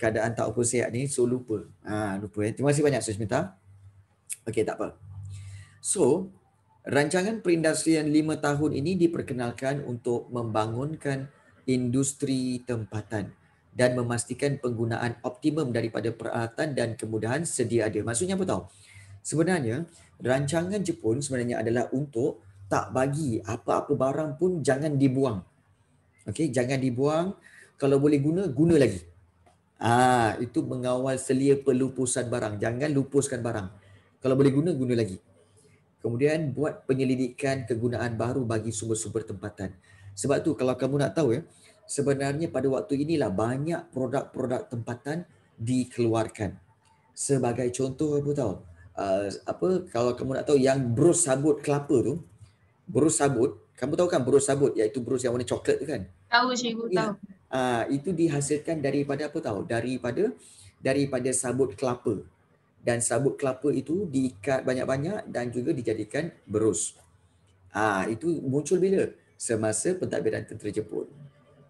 keadaan tak apa sihat ni so lupa ha, lupa eh. terima kasih banyak Susmita okey tak apa so rancangan perindustrian 5 tahun ini diperkenalkan untuk membangunkan industri tempatan dan memastikan penggunaan optimum daripada peralatan dan kemudahan sedia ada. Maksudnya apa tahu? Sebenarnya, rancangan Jepun sebenarnya adalah untuk tak bagi apa-apa barang pun jangan dibuang. Okey, jangan dibuang. Kalau boleh guna, guna lagi. Ah, itu mengawal selia pelupusan barang. Jangan lupuskan barang. Kalau boleh guna, guna lagi. Kemudian buat penyelidikan kegunaan baru bagi sumber-sumber tempatan. Sebab tu kalau kamu nak tahu ya, sebenarnya pada waktu inilah banyak produk-produk tempatan dikeluarkan. Sebagai contoh kamu tahu? Ah, apa kalau kamu nak tahu yang brus sabut kelapa tu? Brus sabut, kamu tahu kan brus sabut iaitu brus yang warna coklat tu kan? Tahu cikgu, ya. tahu. Ah, itu dihasilkan daripada apa tahu? Daripada daripada sabut kelapa. Dan sabut kelapa itu diikat banyak-banyak dan juga dijadikan berus. Ah itu muncul bila? Semasa pentadbiran tentera Jepun.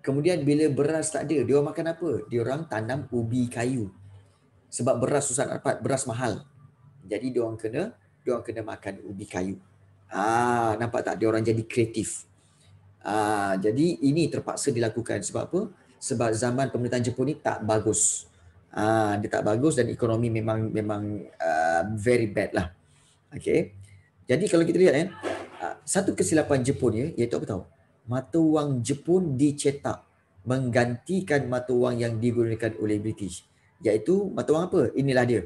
Kemudian bila beras tak ada, dia makan apa? Dia orang tanam ubi kayu. Sebab beras susah nak dapat, beras mahal. Jadi dia orang kena, dia orang kena makan ubi kayu. Ah nampak tak dia orang jadi kreatif. Ah, jadi ini terpaksa dilakukan sebab apa? Sebab zaman pemerintahan Jepun ni tak bagus. Aa, ah, dia tak bagus dan ekonomi memang memang uh, very bad lah. Okay. Jadi kalau kita lihat eh, satu kesilapan Jepun ya, iaitu apa tahu? Mata wang Jepun dicetak menggantikan mata wang yang digunakan oleh British. Iaitu mata wang apa? Inilah dia.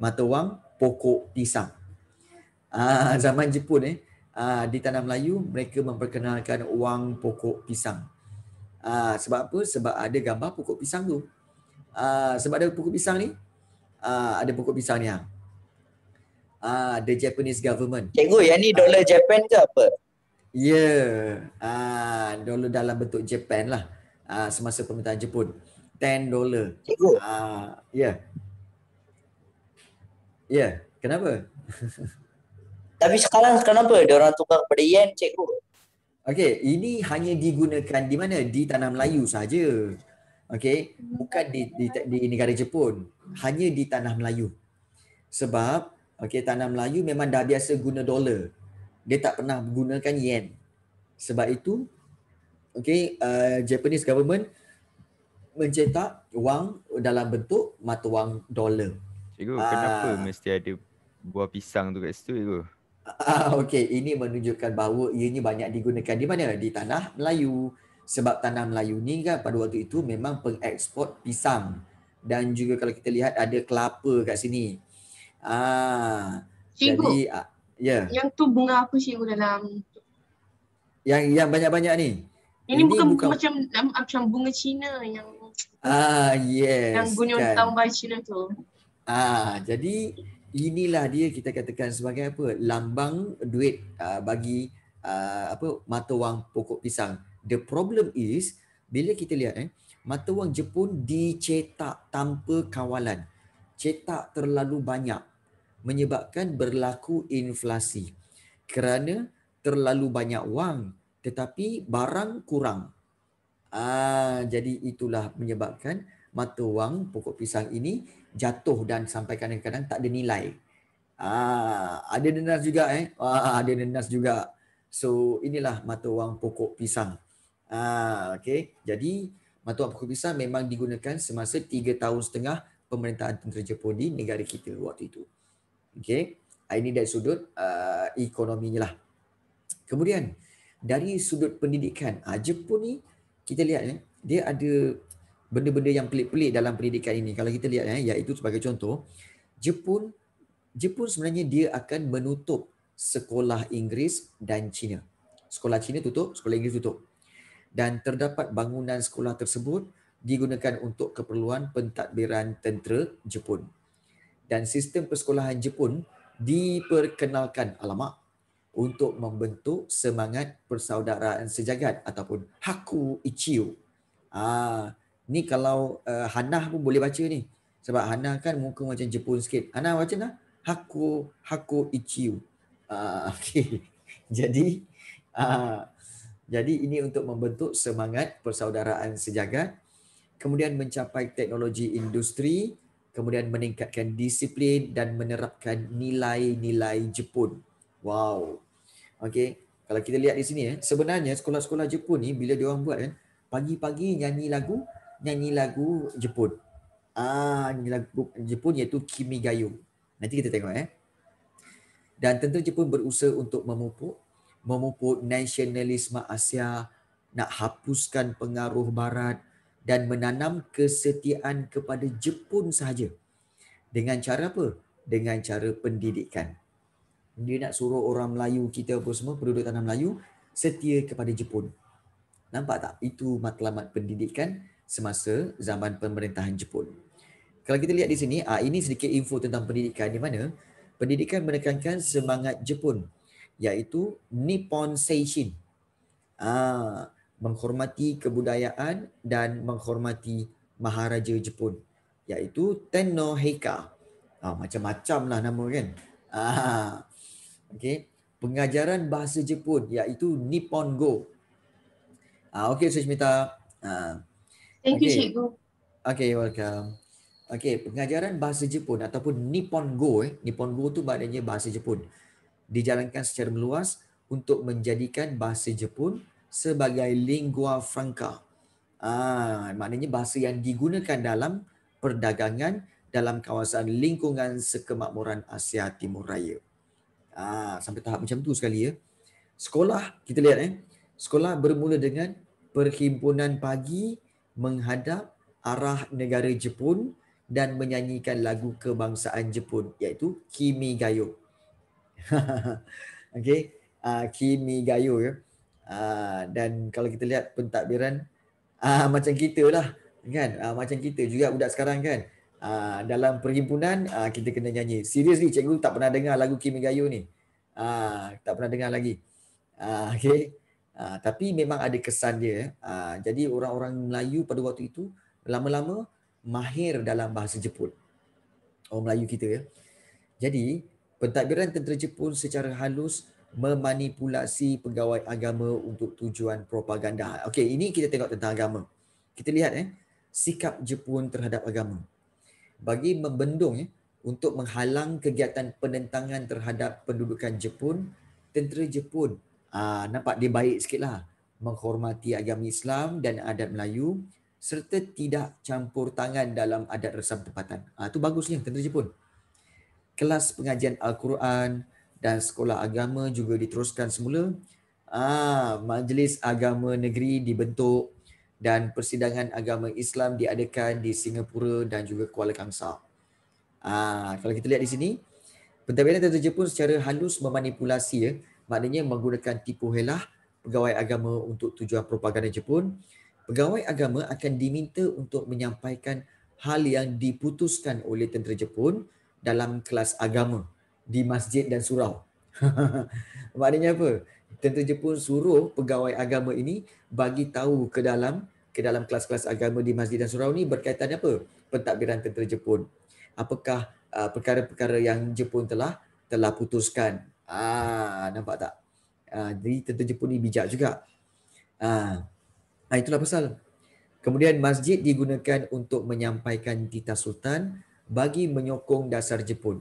Mata wang pokok pisang. Ah, zaman Jepun eh, Ah, di tanah Melayu mereka memperkenalkan wang pokok pisang. Uh, sebab apa? Sebab ada gambar pokok pisang tu. Uh, sebab ada pokok pisang ni. Uh, ada pokok pisang ni. Uh, the Japanese government. Cikgu, yang ni dolar uh, Japan ke apa? Ya. Yeah. Uh, dolar dalam bentuk Japan lah. Uh, semasa pemerintahan Jepun. Ten dolar. Cikgu. Uh, ya. Yeah. Ya. Yeah. Kenapa? Tapi sekarang kenapa dia orang tukar kepada yen cikgu? Okey, ini hanya digunakan di mana? Di tanah Melayu saja. Okey, bukan di, di di negara Jepun, hanya di tanah Melayu. Sebab okey tanah Melayu memang dah biasa guna dolar. Dia tak pernah menggunakan yen. Sebab itu okey, uh, Japanese government mencetak wang dalam bentuk mata wang dolar. Cikgu, kenapa uh, mesti ada buah pisang tu kat situ cikgu? Ah, okay, ini menunjukkan bahawa ianya banyak digunakan di mana? Di tanah Melayu. Sebab tanah Melayu ni kan pada waktu itu memang pengekspor pisang. Dan juga kalau kita lihat ada kelapa kat sini. Ah, Cikgu, jadi, ah, ya. Yeah. yang tu bunga apa Cikgu dalam? Yang yang banyak-banyak ni? Ini, ini bukan, bukan, macam macam bunga Cina yang Ah yes. Yang guna kan. tambah Cina tu. Ah jadi inilah dia kita katakan sebagai apa lambang duit uh, bagi uh, apa mata wang pokok pisang the problem is bila kita lihat eh mata wang Jepun dicetak tanpa kawalan cetak terlalu banyak menyebabkan berlaku inflasi kerana terlalu banyak wang tetapi barang kurang ah jadi itulah menyebabkan mata wang pokok pisang ini jatuh dan sampai kadang-kadang tak ada nilai. Ah, ada denas juga eh. wah, ada denas juga. So inilah mata wang pokok pisang. Ah, okay. Jadi mata wang pokok pisang memang digunakan semasa tiga tahun setengah pemerintahan tentera Jepun di negara kita waktu itu. Okay. Ah, ini dari sudut uh, ekonominya lah. Kemudian dari sudut pendidikan, ah, Jepun ni kita lihat eh, dia ada benda-benda yang pelik-pelik dalam pendidikan ini. Kalau kita lihat eh, iaitu sebagai contoh, Jepun Jepun sebenarnya dia akan menutup sekolah Inggeris dan Cina. Sekolah Cina tutup, sekolah Inggeris tutup. Dan terdapat bangunan sekolah tersebut digunakan untuk keperluan pentadbiran tentera Jepun. Dan sistem persekolahan Jepun diperkenalkan alamak untuk membentuk semangat persaudaraan sejagat ataupun haku ichiu. Ah, Ni kalau uh, Hanah pun boleh baca ni. Sebab Hanah kan muka macam Jepun sikit. Hanah macam lah. Haku, haku ichiu. Ah, uh, okay. jadi, uh, jadi ini untuk membentuk semangat persaudaraan sejagat. Kemudian mencapai teknologi industri. Kemudian meningkatkan disiplin dan menerapkan nilai-nilai Jepun. Wow. Okay. Kalau kita lihat di sini, eh, sebenarnya sekolah-sekolah Jepun ni bila diorang buat kan, eh, pagi-pagi nyanyi lagu, nyanyi lagu Jepun. Ah, nyanyi lagu Jepun iaitu Kimi Gayu. Nanti kita tengok eh. Dan tentu Jepun berusaha untuk memupuk memupuk nasionalisme Asia, nak hapuskan pengaruh barat dan menanam kesetiaan kepada Jepun sahaja. Dengan cara apa? Dengan cara pendidikan. Dia nak suruh orang Melayu kita apa semua, penduduk tanah Melayu, setia kepada Jepun. Nampak tak? Itu matlamat pendidikan semasa zaman pemerintahan Jepun. Kalau kita lihat di sini, ah, ini sedikit info tentang pendidikan di mana pendidikan menekankan semangat Jepun iaitu Nippon Seishin. Ah, menghormati kebudayaan dan menghormati maharaja Jepun iaitu Tenno Heika. Ah, macam-macam lah nama kan. Ah, okay. Pengajaran bahasa Jepun iaitu Nippon Go. Ah, okay, saya minta. Ah, Thank okay. you, Cikgu. Okay, welcome. Okey, pengajaran bahasa Jepun ataupun Nippon Go, eh. Nippon Go tu maknanya bahasa Jepun, dijalankan secara meluas untuk menjadikan bahasa Jepun sebagai lingua franca. Ah, maknanya bahasa yang digunakan dalam perdagangan dalam kawasan lingkungan sekemakmuran Asia Timur Raya. Ah, sampai tahap macam tu sekali ya. Sekolah, kita lihat eh. Sekolah bermula dengan perhimpunan pagi menghadap arah negara Jepun dan menyanyikan lagu kebangsaan Jepun iaitu Kimi Gayo. Okey, uh, Kimi Gayo ya. Uh, dan kalau kita lihat pentadbiran uh, macam kita lah kan uh, macam kita juga budak sekarang kan uh, dalam perhimpunan uh, kita kena nyanyi seriously cikgu tak pernah dengar lagu Kimi Gayo ni uh, tak pernah dengar lagi uh, okey Ah, tapi memang ada kesan dia. Ha, jadi orang-orang Melayu pada waktu itu lama-lama mahir dalam bahasa Jepun. Orang Melayu kita ya. Jadi pentadbiran tentera Jepun secara halus memanipulasi pegawai agama untuk tujuan propaganda. Okey, ini kita tengok tentang agama. Kita lihat eh sikap Jepun terhadap agama. Bagi membendung eh, untuk menghalang kegiatan penentangan terhadap pendudukan Jepun, tentera Jepun Ah, nampak dia baik sikitlah menghormati agama Islam dan adat Melayu serta tidak campur tangan dalam adat resam tempatan. Itu ah, tu bagusnya tentera Jepun. Kelas pengajian Al-Quran dan sekolah agama juga diteruskan semula. Ah majlis agama negeri dibentuk dan persidangan agama Islam diadakan di Singapura dan juga Kuala Kangsar. Ah kalau kita lihat di sini pentadbiran tentera Jepun secara halus memanipulasi ya maknanya menggunakan tipu helah pegawai agama untuk tujuan propaganda Jepun, pegawai agama akan diminta untuk menyampaikan hal yang diputuskan oleh tentera Jepun dalam kelas agama di masjid dan surau. maknanya apa? Tentera Jepun suruh pegawai agama ini bagi tahu ke dalam ke dalam kelas-kelas agama di masjid dan surau ni berkaitan apa? Pentadbiran tentera Jepun. Apakah uh, perkara-perkara yang Jepun telah telah putuskan Ah, nampak tak? Ah, jadi tentu Jepun ni bijak juga. Ah, ah itulah pasal. Kemudian masjid digunakan untuk menyampaikan tita sultan bagi menyokong dasar Jepun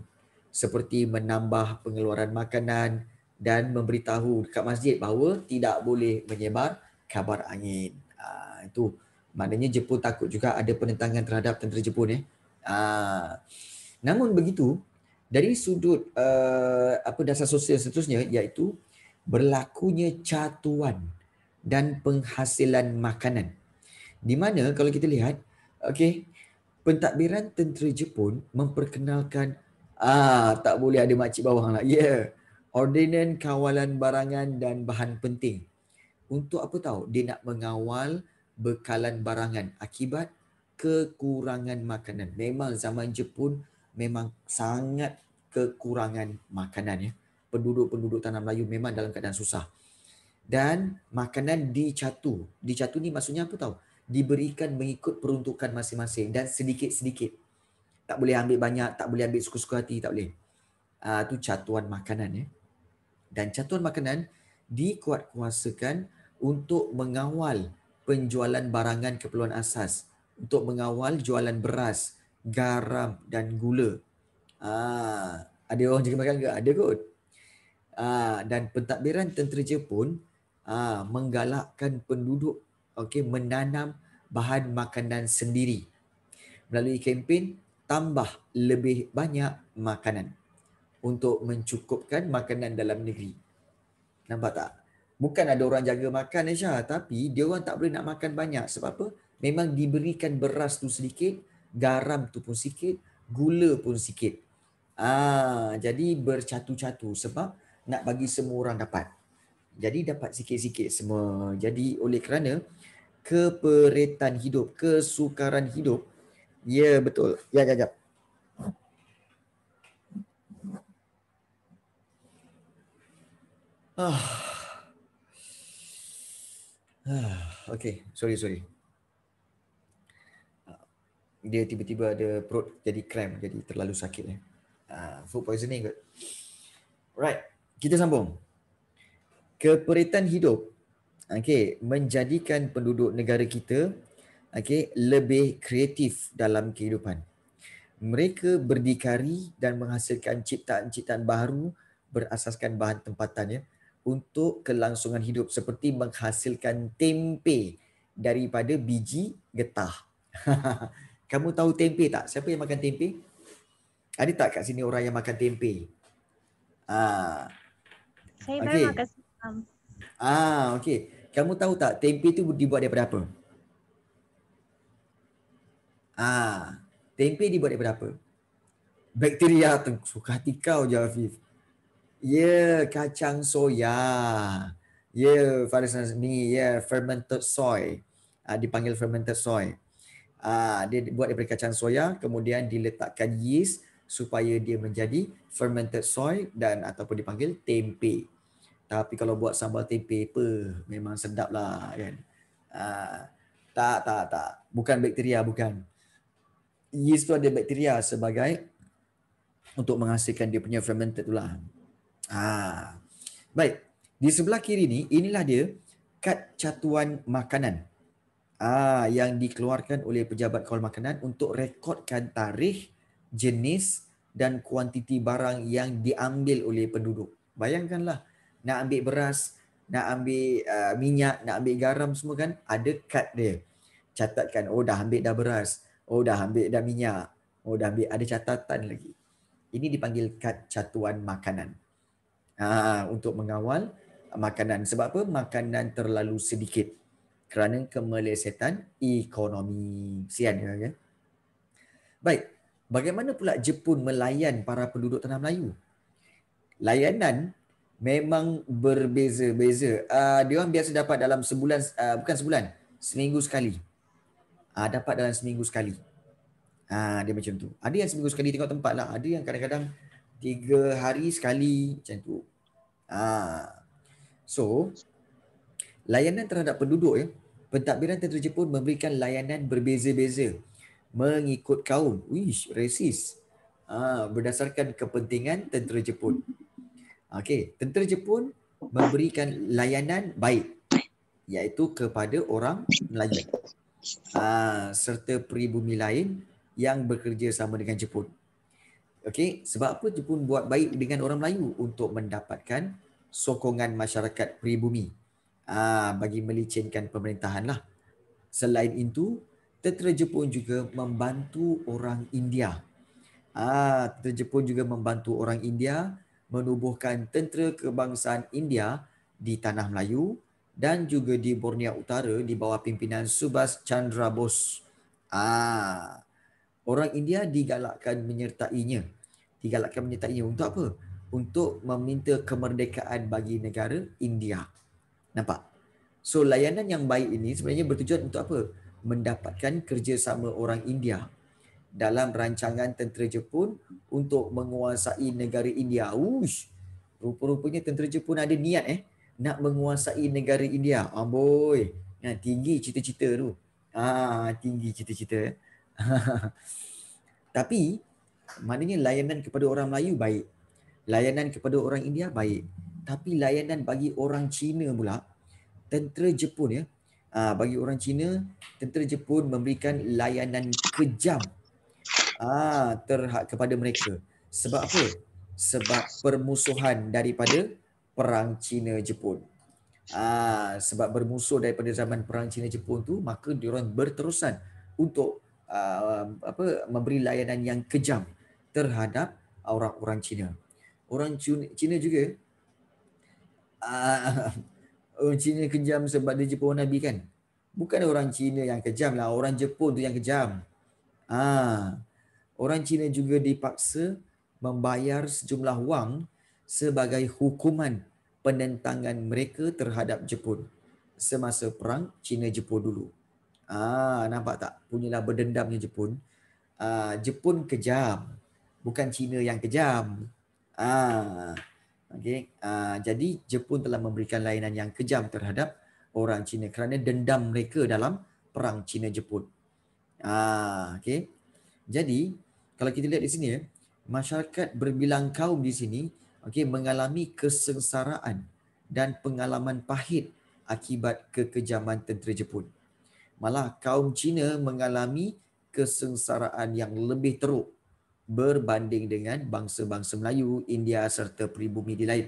seperti menambah pengeluaran makanan dan memberitahu dekat masjid bahawa tidak boleh menyebar kabar angin. Ah, itu maknanya Jepun takut juga ada penentangan terhadap tentera Jepun eh. Ah. Namun begitu, dari sudut uh, apa dasar sosial seterusnya iaitu berlakunya catuan dan penghasilan makanan. Di mana kalau kita lihat okey pentadbiran tentera Jepun memperkenalkan ah tak boleh ada makcik bawang lah. Yeah. Ordinan kawalan barangan dan bahan penting. Untuk apa tahu? Dia nak mengawal bekalan barangan akibat kekurangan makanan. Memang zaman Jepun memang sangat kekurangan makanan ya. Penduduk-penduduk tanah Melayu memang dalam keadaan susah. Dan makanan dicatu. Dicatu ni maksudnya apa tahu? Diberikan mengikut peruntukan masing-masing dan sedikit-sedikit. Tak boleh ambil banyak, tak boleh ambil suka-suka hati, tak boleh. Uh, tu catuan makanan ya. Dan catuan makanan dikuatkuasakan untuk mengawal penjualan barangan keperluan asas, untuk mengawal jualan beras, garam dan gula Ha, ada orang jaga makan ke? Ada kot. Uh, dan pentadbiran tentera Jepun uh, menggalakkan penduduk okay, menanam bahan makanan sendiri melalui kempen tambah lebih banyak makanan untuk mencukupkan makanan dalam negeri. Nampak tak? Bukan ada orang jaga makan Aisyah tapi dia orang tak boleh nak makan banyak sebab apa? Memang diberikan beras tu sedikit, garam tu pun sikit, gula pun sikit. Ah, jadi bercatu-catu sebab nak bagi semua orang dapat. Jadi dapat sikit-sikit semua. Jadi oleh kerana keperitan hidup, kesukaran hidup. Ya betul. Ya, ya, ya. Ah. Ah, okay, sorry, sorry. Dia tiba-tiba ada perut jadi krem, jadi terlalu sakit. Eh uh, food poisoning kot. Right, kita sambung. Keperitan hidup okay, menjadikan penduduk negara kita okay, lebih kreatif dalam kehidupan. Mereka berdikari dan menghasilkan ciptaan-ciptaan baru berasaskan bahan tempatannya untuk kelangsungan hidup seperti menghasilkan tempe daripada biji getah. Kamu tahu tempe tak? Siapa yang makan tempe? Ada tak kat sini orang yang makan tempe? Ah. Saya okay. baru makan semalam. Ah, okey. Kamu tahu tak tempe tu dibuat daripada apa? Ah, tempe dibuat daripada apa? Bakteria tu suka hati kau je Afif. Ya, yeah, kacang soya. Ya, yeah, Faris ni, ya, yeah, fermented soy. Ah, dipanggil fermented soy. Ah, dia buat daripada kacang soya, kemudian diletakkan yeast, supaya dia menjadi fermented soy dan ataupun dipanggil tempe. Tapi kalau buat sambal tempe apa, memang sedap lah kan. Uh, tak, tak, tak. Bukan bakteria, bukan. Yeast tu ada bakteria sebagai untuk menghasilkan dia punya fermented tu lah. Ha. Baik, di sebelah kiri ni, inilah dia kad catuan makanan ah, yang dikeluarkan oleh pejabat kawal makanan untuk rekodkan tarikh jenis dan kuantiti barang yang diambil oleh penduduk. Bayangkanlah nak ambil beras, nak ambil uh, minyak, nak ambil garam semua kan ada kad dia. Catatkan oh dah ambil dah beras, oh dah ambil dah minyak, oh dah ambil ada catatan lagi. Ini dipanggil kad catuan makanan. Ha, untuk mengawal makanan. Sebab apa? Makanan terlalu sedikit. Kerana kemelesetan ekonomi. Sian Kan? Baik, Bagaimana pula Jepun melayan para penduduk tanah Melayu? Layanan memang berbeza-beza. Uh, dia orang biasa dapat dalam sebulan, uh, bukan sebulan, seminggu sekali. Uh, dapat dalam seminggu sekali. Uh, dia macam tu. Ada yang seminggu sekali tengok tempat lah. Ada yang kadang-kadang tiga hari sekali macam tu. Uh. So, layanan terhadap penduduk, ya, pentadbiran tentera Jepun memberikan layanan berbeza-beza mengikut kaum. Wish, resis. Ah, berdasarkan kepentingan tentera Jepun. Okey, tentera Jepun memberikan layanan baik iaitu kepada orang Melayu. Ah, serta pribumi lain yang bekerja sama dengan Jepun. Okey, sebab apa Jepun buat baik dengan orang Melayu untuk mendapatkan sokongan masyarakat pribumi. Ah bagi melicinkan pemerintahanlah. Selain itu, tentera Jepun juga membantu orang India. Ah, tentera Jepun juga membantu orang India menubuhkan tentera kebangsaan India di tanah Melayu dan juga di Borneo Utara di bawah pimpinan Subhas Chandra Bose. Ah, orang India digalakkan menyertainya. Digalakkan menyertainya untuk apa? Untuk meminta kemerdekaan bagi negara India. Nampak? So layanan yang baik ini sebenarnya bertujuan untuk apa? mendapatkan kerjasama orang India dalam rancangan tentera Jepun untuk menguasai negara India. Uish, rupa-rupanya tentera Jepun ada niat eh nak menguasai negara India. Amboi, ya, tinggi cita-cita tu. Ah, tinggi cita-cita. Tapi maknanya layanan kepada orang Melayu baik. Layanan kepada orang India baik. Tapi layanan bagi orang Cina pula tentera Jepun ya uh, bagi orang Cina, tentera Jepun memberikan layanan kejam uh, terhad kepada mereka. Sebab apa? Sebab permusuhan daripada perang Cina-Jepun. Uh, ah, sebab bermusuh daripada zaman perang Cina-Jepun tu, maka diorang berterusan untuk uh, apa memberi layanan yang kejam terhadap orang-orang Cina. Orang Cina juga orang oh, Cina kejam sebab dia Jepun Nabi kan? Bukan orang Cina yang kejam lah, orang Jepun tu yang kejam. Ah, ha. Orang Cina juga dipaksa membayar sejumlah wang sebagai hukuman penentangan mereka terhadap Jepun semasa perang Cina-Jepun dulu. Ah, ha. nampak tak? Punyalah berdendamnya Jepun. ha. Jepun kejam. Bukan Cina yang kejam. Ah. Ha. Okay. Uh, ah, jadi Jepun telah memberikan layanan yang kejam terhadap orang Cina kerana dendam mereka dalam perang Cina-Jepun. Uh, ah, okay. Jadi kalau kita lihat di sini, masyarakat berbilang kaum di sini okay, mengalami kesengsaraan dan pengalaman pahit akibat kekejaman tentera Jepun. Malah kaum Cina mengalami kesengsaraan yang lebih teruk berbanding dengan bangsa-bangsa Melayu, India serta peribumi di lain.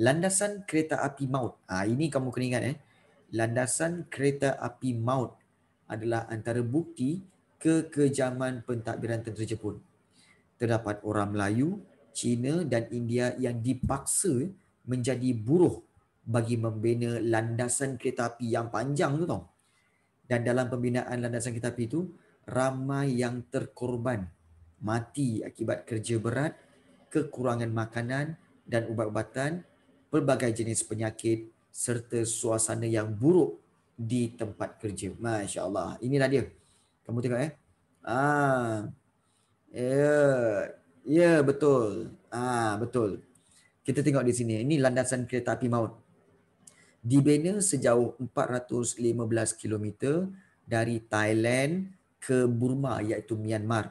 Landasan kereta api maut. Ha, ini kamu kena ingat. Eh. Landasan kereta api maut adalah antara bukti kekejaman pentadbiran tentera Jepun. Terdapat orang Melayu, Cina dan India yang dipaksa menjadi buruh bagi membina landasan kereta api yang panjang tu tau. Dan dalam pembinaan landasan kereta api itu, ramai yang terkorban mati akibat kerja berat, kekurangan makanan dan ubat-ubatan, pelbagai jenis penyakit serta suasana yang buruk di tempat kerja. Masya Allah. Inilah dia. Kamu tengok eh. Ah. Ya. Yeah. Ya yeah, betul. Ah betul. Kita tengok di sini. Ini landasan kereta api maut. Dibina sejauh 415 km dari Thailand ke Burma iaitu Myanmar.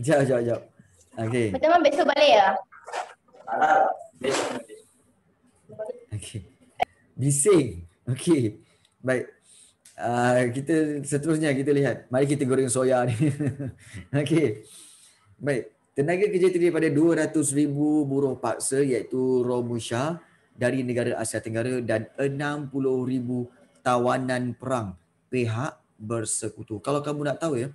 jauh, jauh. sekejap. Okay. Pertama besok balik ya? Okay. Bising. Okay. Baik. Uh, kita seterusnya kita lihat. Mari kita goreng soya ni. okay. Baik. Tenaga kerja terdiri daripada 200,000 buruh paksa iaitu Romusha dari negara Asia Tenggara dan 60,000 tawanan perang pihak bersekutu. Kalau kamu nak tahu ya,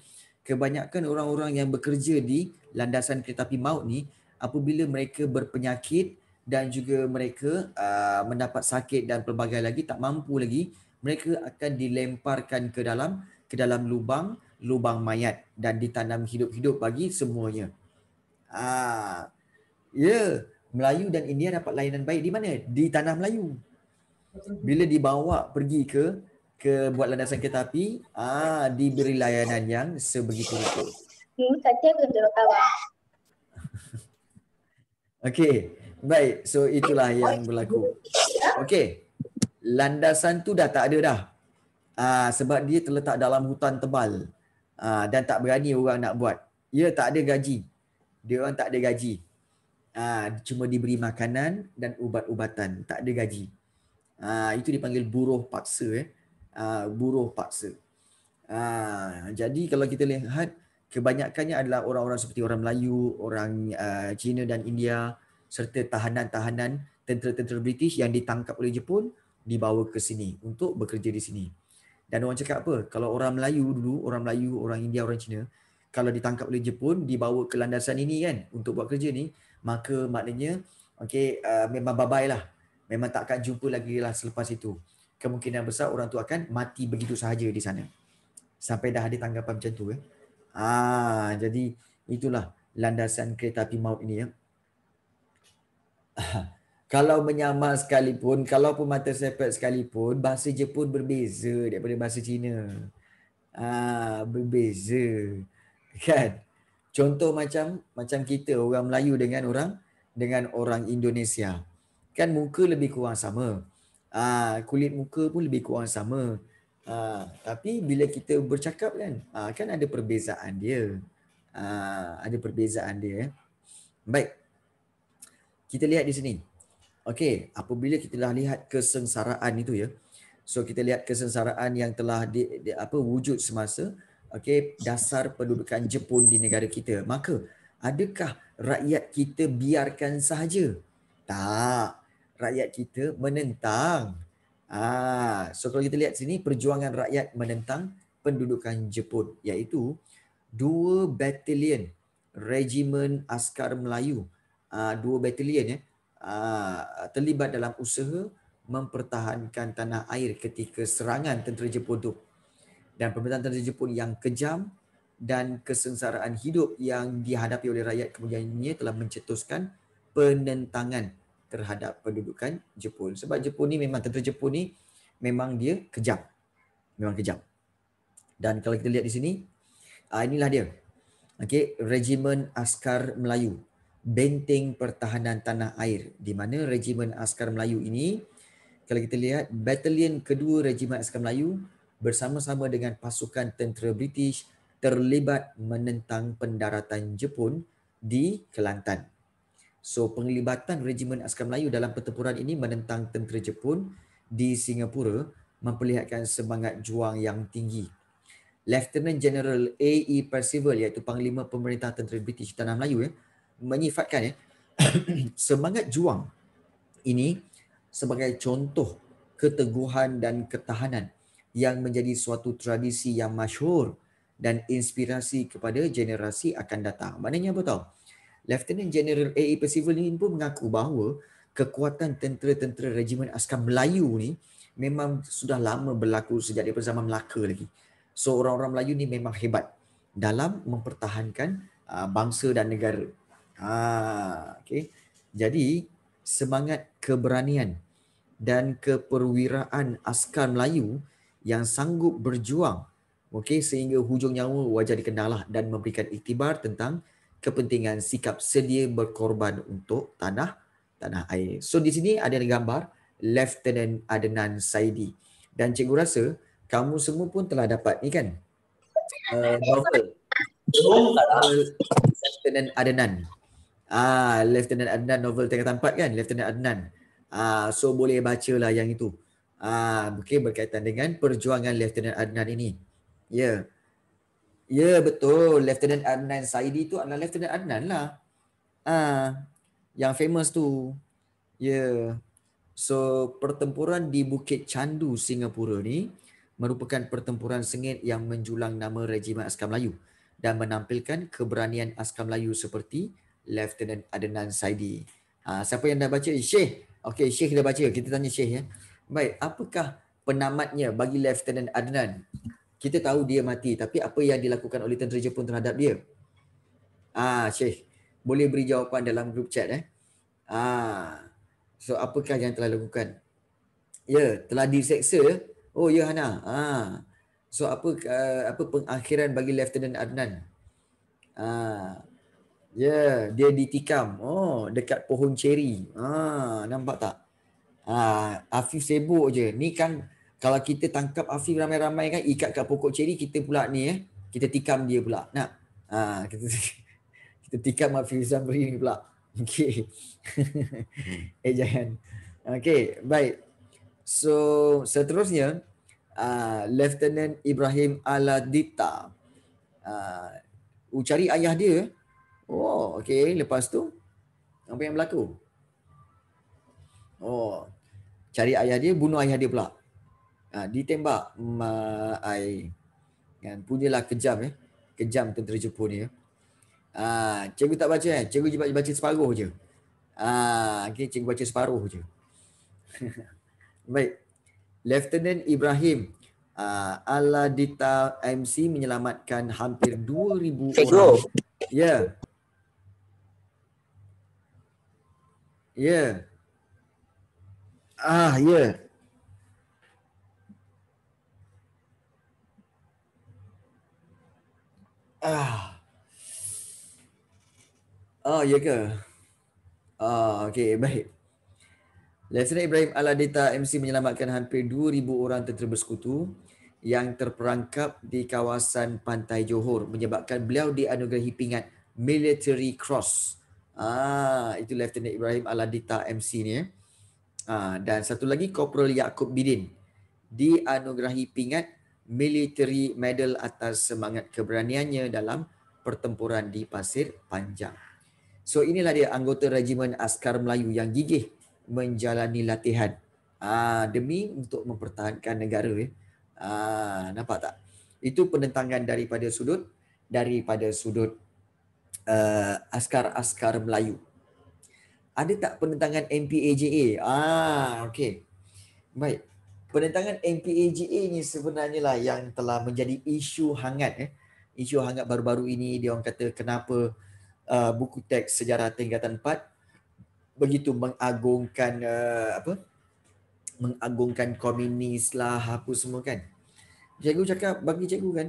kebanyakan orang-orang yang bekerja di landasan kereta api maut ni apabila mereka berpenyakit dan juga mereka uh, mendapat sakit dan pelbagai lagi tak mampu lagi, mereka akan dilemparkan ke dalam ke dalam lubang lubang mayat dan ditanam hidup-hidup bagi semuanya. Ah. Ya, yeah. Melayu dan India dapat layanan baik di mana? Di tanah Melayu. Bila dibawa pergi ke ke buat landasan kereta api ah diberi layanan yang sebegitu rupa. Hmm, saya tahu. Okey. Baik, so itulah yang berlaku. Okey. Landasan tu dah tak ada dah. Ah sebab dia terletak dalam hutan tebal. Ah dan tak berani orang nak buat. Ya tak ada gaji. Dia orang tak ada gaji. Ah cuma diberi makanan dan ubat-ubatan, tak ada gaji. Ah itu dipanggil buruh paksa eh. Ah, buruh paksa. Ah, jadi kalau kita lihat kebanyakannya adalah orang-orang seperti orang Melayu, orang ah, Cina dan India serta tahanan-tahanan tentera-tentera British yang ditangkap oleh Jepun dibawa ke sini untuk bekerja di sini. Dan orang cakap apa? Kalau orang Melayu dulu, orang Melayu, orang India, orang Cina, kalau ditangkap oleh Jepun, dibawa ke landasan ini kan untuk buat kerja ni, maka maknanya okay, uh, memang bye-bye lah. Memang takkan jumpa lagi lah selepas itu kemungkinan besar orang tu akan mati begitu sahaja di sana. Sampai dah ada tanggapan macam tu ya. Ah, jadi itulah landasan kereta api maut ini ya. Ah, kalau menyamar sekalipun, kalau pun mata sepet sekalipun, bahasa Jepun berbeza daripada bahasa Cina. Ah, berbeza. Kan? Contoh macam macam kita orang Melayu dengan orang dengan orang Indonesia. Kan muka lebih kurang sama ha, kulit muka pun lebih kurang sama. Ha, tapi bila kita bercakap kan, ha, kan ada perbezaan dia. Ha, ada perbezaan dia. Eh. Baik. Kita lihat di sini. Okey, apabila kita dah lihat kesengsaraan itu ya. So kita lihat kesengsaraan yang telah di, di apa wujud semasa okey dasar pendudukan Jepun di negara kita. Maka adakah rakyat kita biarkan sahaja? Tak rakyat kita menentang. Ah, so kalau kita lihat sini perjuangan rakyat menentang pendudukan Jepun iaitu dua batalion regimen askar Melayu. Ah, dua batalion ya. Eh. Ah, terlibat dalam usaha mempertahankan tanah air ketika serangan tentera Jepun tu. Dan pemerintahan tentera Jepun yang kejam dan kesengsaraan hidup yang dihadapi oleh rakyat kemudiannya telah mencetuskan penentangan terhadap pendudukan Jepun. Sebab Jepun ni memang tentera Jepun ni memang dia kejam. Memang kejam. Dan kalau kita lihat di sini, ah, inilah dia. Okey, Regimen Askar Melayu. Benteng Pertahanan Tanah Air. Di mana Regimen Askar Melayu ini, kalau kita lihat, Batalion Kedua Regimen Askar Melayu bersama-sama dengan pasukan tentera British terlibat menentang pendaratan Jepun di Kelantan. So penglibatan Regimen Askar Melayu dalam pertempuran ini menentang tentera Jepun di Singapura memperlihatkan semangat juang yang tinggi. Lieutenant General A E Percival iaitu Panglima Pemerintah Tentera British Tanah Melayu ya, menyifatkan ya, semangat juang ini sebagai contoh keteguhan dan ketahanan yang menjadi suatu tradisi yang masyhur dan inspirasi kepada generasi akan datang. Maknanya apa tahu? Lieutenant General AE Percival ini pun mengaku bahawa kekuatan tentera-tentera Regimen Askar Melayu ni memang sudah lama berlaku sejak daripada zaman Melaka lagi. So orang-orang Melayu ni memang hebat dalam mempertahankan uh, bangsa dan negara. Ha, ah, okay. Jadi semangat keberanian dan keperwiraan askar Melayu yang sanggup berjuang okay, sehingga hujung nyawa wajar dikenalah dan memberikan iktibar tentang kepentingan sikap sedia berkorban untuk tanah tanah air. So di sini ada gambar Lieutenant Adnan Saidi. Dan cikgu rasa kamu semua pun telah dapat ni kan? Uh, uh, Lieutenant Adnan. Ah, Lieutenant Adnan novel tengah tempat kan? Lieutenant Adnan. Ah, so boleh bacalah yang itu. Ah, okay, berkaitan dengan perjuangan Lieutenant Adnan ini. Ya. Yeah. Ya betul, Lieutenant Adnan Saidi tu adalah Lieutenant Adnan lah. Ah, yang famous tu. Ya. So pertempuran di Bukit Chandu, Singapura ni merupakan pertempuran sengit yang menjulang nama Regimen Askar Melayu dan menampilkan keberanian Askar Melayu seperti Lieutenant Adnan Saidi. Ah, siapa yang dah baca? Syekh. okay, Syekh dah baca. Kita tanya Syekh ya. Baik, apakah penamatnya bagi Lieutenant Adnan? kita tahu dia mati tapi apa yang dilakukan oleh tentera Jepun terhadap dia ah syekh boleh beri jawapan dalam group chat eh ah so apakah yang telah lakukan? ya telah diseksa oh ya hana ah so apa uh, apa pengakhiran bagi lieutenant adnan ah ya yeah, dia ditikam oh dekat pohon ceri ah nampak tak ah afif sibuk je ni kan kalau kita tangkap Afif ramai-ramai kan ikat kat pokok ceri kita pula ni eh kita tikam dia pula nak ha, kita kita tikam Afif Zamri ni pula okay hmm. eh jangan okay baik so seterusnya uh, Lieutenant Ibrahim Aladita uh, cari ayah dia oh okay lepas tu apa yang berlaku oh cari ayah dia bunuh ayah dia pula uh, ditembak mai kan punyalah kejam eh kejam tentera Jepun ni ya. Ah, uh, cikgu tak baca eh. Cikgu cuma baca separuh je. Ah, uh, okay, cikgu baca separuh je. Baik. Lieutenant Ibrahim uh, Aladita MC menyelamatkan hampir 2000 orang. Ya. Ya. Ah, ya. Yeah. Ah. Oh, ya ke? Ah, okey, baik. Letnan Ibrahim Aladita MC menyelamatkan hampir 2000 orang tentera bersekutu yang terperangkap di kawasan Pantai Johor menyebabkan beliau dianugerahi pingat Military Cross. Ah, itu Letnan Ibrahim Aladita MC ni. Eh. Ah, dan satu lagi Corporal Yaakob Bidin dianugerahi pingat military medal atas semangat keberaniannya dalam pertempuran di Pasir Panjang. So inilah dia anggota Regimen Askar Melayu yang gigih menjalani latihan uh, demi untuk mempertahankan negara. Eh, Uh, nampak tak? Itu penentangan daripada sudut daripada sudut uh, askar-askar Melayu. Ada tak penentangan MPAJA? Ah, okey. Baik penentangan MPAGA ni sebenarnya lah yang telah menjadi isu hangat eh. Isu hangat baru-baru ini dia orang kata kenapa uh, buku teks sejarah tingkatan 4 begitu mengagungkan uh, apa? mengagungkan komunis lah apa semua kan. Cikgu cakap bagi cikgu kan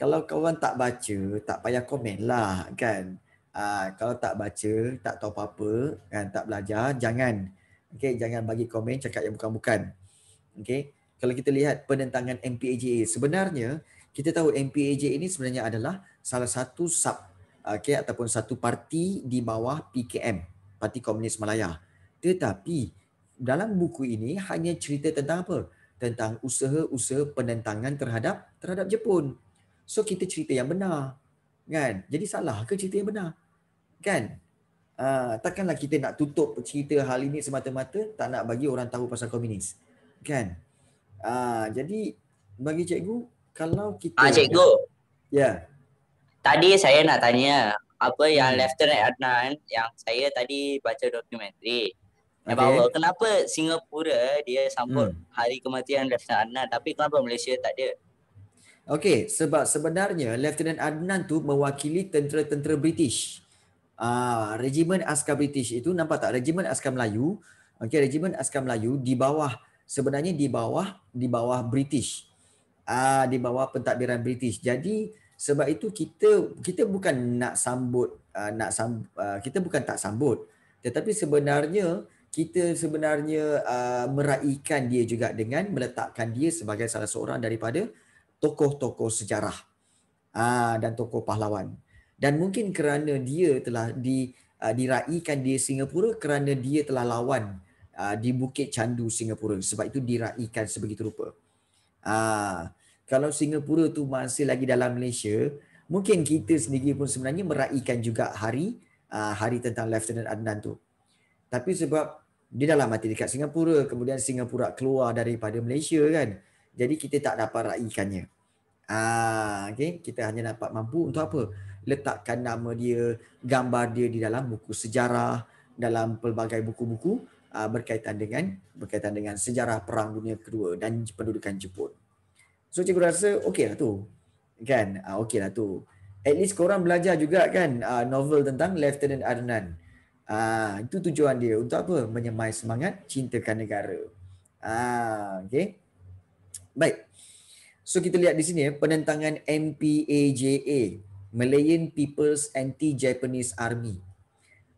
kalau kawan tak baca tak payah komen lah kan. Uh, kalau tak baca tak tahu apa-apa kan tak belajar jangan okey jangan bagi komen cakap yang bukan-bukan. Okay. Kalau kita lihat penentangan MPAJA, sebenarnya kita tahu MPAJA ini sebenarnya adalah salah satu sub okay, ataupun satu parti di bawah PKM, Parti Komunis Malaya. Tetapi dalam buku ini hanya cerita tentang apa? Tentang usaha-usaha penentangan terhadap terhadap Jepun. So kita cerita yang benar. Kan? Jadi salah ke cerita yang benar? Kan? Uh, takkanlah kita nak tutup cerita hal ini semata-mata tak nak bagi orang tahu pasal komunis kan ah jadi bagi cikgu kalau kita ah cikgu ya yeah. tadi saya nak tanya apa yang hmm. lieutenant adnan yang saya tadi baca dokumentari okay. bahawa kenapa singapura dia sambut hmm. hari kematian lieutenant adnan tapi kenapa malaysia tak ada Okey, sebab sebenarnya Lieutenant Adnan tu mewakili tentera-tentera British. Ah, uh, Askar British itu nampak tak Regiment Askar Melayu? Okey, Regiment Askar Melayu di bawah sebenarnya di bawah di bawah British. Ah di bawah pentadbiran British. Jadi sebab itu kita kita bukan nak sambut ah, nak sam, ah, kita bukan tak sambut tetapi sebenarnya kita sebenarnya ah, meraihkan dia juga dengan meletakkan dia sebagai salah seorang daripada tokoh-tokoh sejarah uh, dan tokoh pahlawan dan mungkin kerana dia telah di uh, diraihkan dia Singapura kerana dia telah lawan Uh, di Bukit Chandu Singapura sebab itu diraikan sebegitu rupa. Uh, kalau Singapura tu masih lagi dalam Malaysia, mungkin kita sendiri pun sebenarnya meraikan juga hari uh, hari tentang Lieutenant Adnan tu. Tapi sebab dia dalam mati dekat Singapura, kemudian Singapura keluar daripada Malaysia kan. Jadi kita tak dapat raikannya. Ah, uh, okay? kita hanya dapat mampu untuk apa? Letakkan nama dia, gambar dia di dalam buku sejarah, dalam pelbagai buku-buku Uh, berkaitan dengan berkaitan dengan sejarah perang dunia kedua dan pendudukan Jepun. So cikgu rasa okey lah tu. Kan? Uh, okey lah tu. At least korang belajar juga kan uh, novel tentang Lieutenant Arnan. Uh, ah, itu tujuan dia untuk apa? Menyemai semangat cintakan negara. Ah, uh, okay. Baik. So kita lihat di sini ya, penentangan MPAJA, Malayan People's Anti-Japanese Army.